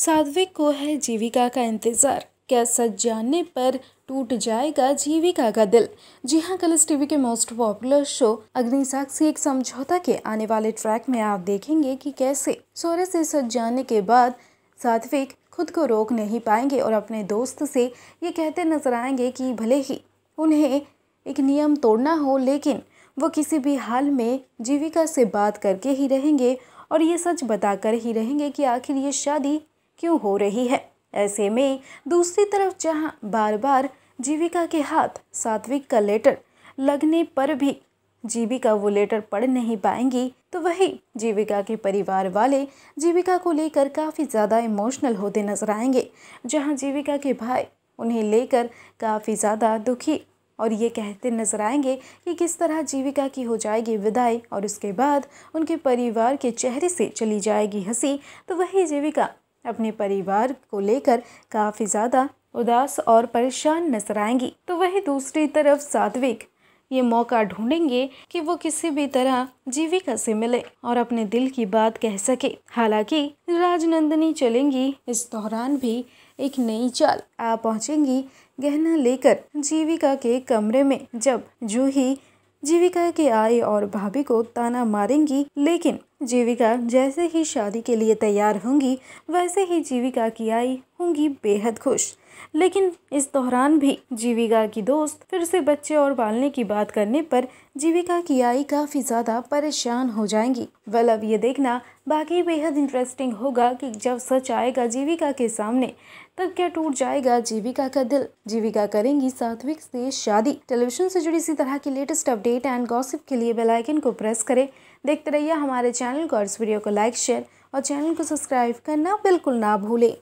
साध्विक को है जीविका का इंतज़ार क्या सच जानने पर टूट जाएगा जीविका का दिल जी हाँ कलर्स टी टीवी के most popular show Agni Sakshi एक समझौता के आने वाले ट्रैक में आप देखेंगे कि कैसे सोरे से सच जानने के बाद साध्विक खुद को रोक नहीं पाएंगे और अपने दोस्त से ये कहते नजर आएंगे कि भले ही उन्हें एक नियम तोड़ना हो लेकिन वो किसी भी हाल में जीविका से बात करके ही रहेंगे और ये सच बताकर ही रहेंगे कि आखिर ये शादी क्यों हो रही है ऐसे में दूसरी तरफ जहां बार बार जीविका के हाथ सात्विक का लेटर लगने पर भी जीविका वो लेटर पढ़ नहीं पाएंगी तो वही जीविका के परिवार वाले जीविका को लेकर काफ़ी ज़्यादा इमोशनल होते नजर आएंगे जहां जीविका के भाई उन्हें लेकर काफ़ी ज़्यादा दुखी और ये कहते नजर आएंगे कि किस तरह जीविका की हो जाएगी विदाई और उसके बाद उनके परिवार के चेहरे से चली जाएगी हंसी तो वही जीविका अपने परिवार को लेकर काफ़ी ज़्यादा उदास और परेशान नजर आएंगी तो वहीं दूसरी तरफ सात्विक ये मौका ढूंढेंगे कि वो किसी भी तरह जीविका से मिले और अपने दिल की बात कह सके हालांकि राजनंदनी चलेंगी इस दौरान भी एक नई चाल आ पहुंचेंगी गहना लेकर जीविका के कमरे में जब जूही जीविका के आए और भाभी को ताना मारेंगी लेकिन जीविका जैसे ही शादी के लिए तैयार होंगी वैसे ही जीविका की आई होंगी बेहद खुश लेकिन इस दौरान भी जीविका की दोस्त फिर से बच्चे और पालने की बात करने पर जीविका की आई काफ़ी ज़्यादा परेशान हो जाएंगी वेल अब ये देखना बाकी बेहद इंटरेस्टिंग होगा कि जब सच आएगा जीविका के सामने तब क्या टूट जाएगा जीविका का दिल जीविका करेंगी सात्विक से शादी टेलीविजन से जुड़ी इसी तरह की लेटेस्ट अपडेट एंड गॉसिप के लिए बेलाइकन को प्रेस करे देखते रहिए हमारे चैनल को और इस वीडियो को लाइक शेयर और चैनल को सब्सक्राइब करना बिल्कुल ना भूले